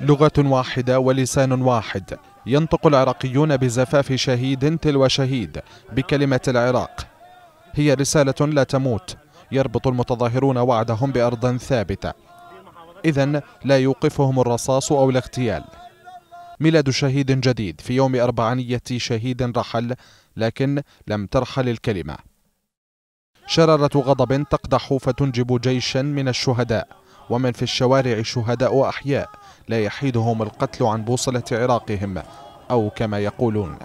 لغة واحدة ولسان واحد ينطق العراقيون بزفاف شهيد تلو شهيد بكلمة العراق هي رسالة لا تموت يربط المتظاهرون وعدهم بأرض ثابتة إذا لا يوقفهم الرصاص أو الاغتيال ميلاد شهيد جديد في يوم أربعانية شهيد رحل لكن لم ترحل الكلمة شرارة غضب تقدح فتنجب جيشا من الشهداء ومن في الشوارع شهداء وأحياء لا يحيدهم القتل عن بوصلة عراقهم أو كما يقولون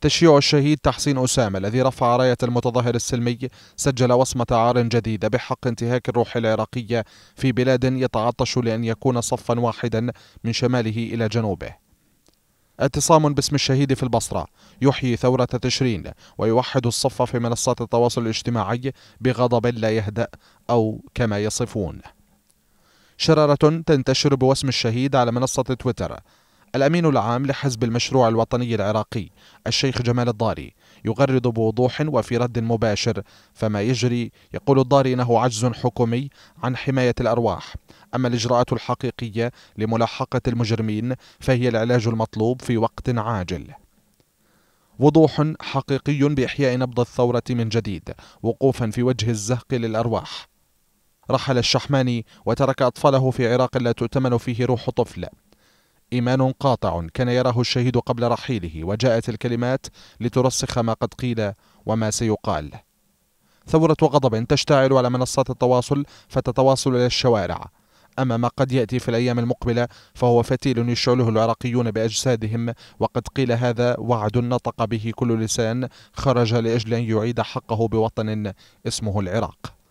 تشييع الشهيد تحسين أسامة الذي رفع راية المتظاهر السلمي سجل وصمة عار جديدة بحق انتهاك الروح العراقية في بلاد يتعطش لأن يكون صفا واحدا من شماله إلى جنوبه اعتصام باسم الشهيد في البصرة يحيي ثورة تشرين ويوحد الصف في منصات التواصل الاجتماعي بغضب لا يهدأ أو كما يصفون شرارة تنتشر بوسم الشهيد على منصة تويتر الأمين العام لحزب المشروع الوطني العراقي الشيخ جمال الضاري يغرد بوضوح وفي رد مباشر فما يجري يقول الضاري إنه عجز حكومي عن حماية الأرواح أما الإجراءات الحقيقية لملاحقة المجرمين فهي العلاج المطلوب في وقت عاجل وضوح حقيقي بإحياء نبض الثورة من جديد وقوفا في وجه الزهق للأرواح رحل الشحماني وترك أطفاله في عراق لا تؤتمن فيه روح طفل إيمان قاطع كان يراه الشهيد قبل رحيله وجاءت الكلمات لترسخ ما قد قيل وما سيقال ثورة غضب تشتعل على منصات التواصل فتتواصل إلى الشوارع أما ما قد يأتي في الأيام المقبلة فهو فتيل يشعله العراقيون بأجسادهم وقد قيل هذا وعد نطق به كل لسان خرج لأجل أن يعيد حقه بوطن اسمه العراق